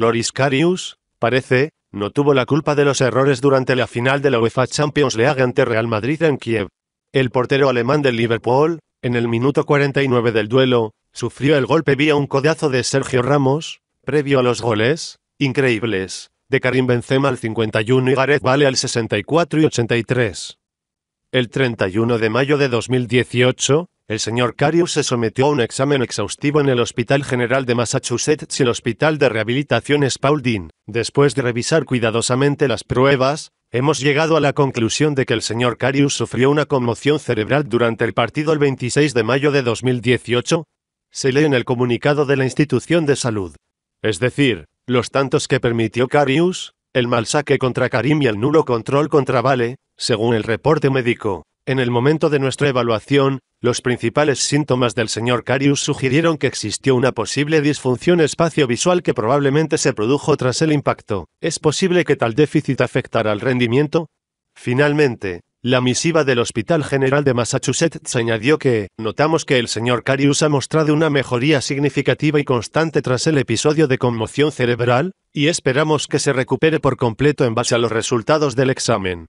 Loris Karius, parece, no tuvo la culpa de los errores durante la final de la UEFA Champions League ante Real Madrid en Kiev. El portero alemán del Liverpool, en el minuto 49 del duelo, sufrió el golpe vía un codazo de Sergio Ramos, previo a los goles, increíbles, de Karim Benzema al 51 y Gareth Bale al 64 y 83. El 31 de mayo de 2018, el señor Carius se sometió a un examen exhaustivo en el Hospital General de Massachusetts y el Hospital de Rehabilitación Spaulding. Después de revisar cuidadosamente las pruebas, hemos llegado a la conclusión de que el señor Carius sufrió una conmoción cerebral durante el partido el 26 de mayo de 2018. Se lee en el comunicado de la institución de salud. Es decir, los tantos que permitió Carius, el mal saque contra Karim y el nulo control contra Vale, según el reporte médico. En el momento de nuestra evaluación, los principales síntomas del señor Carius sugirieron que existió una posible disfunción espacio-visual que probablemente se produjo tras el impacto. ¿Es posible que tal déficit afectara al rendimiento? Finalmente, la misiva del Hospital General de Massachusetts añadió que, notamos que el señor Carius ha mostrado una mejoría significativa y constante tras el episodio de conmoción cerebral, y esperamos que se recupere por completo en base a los resultados del examen.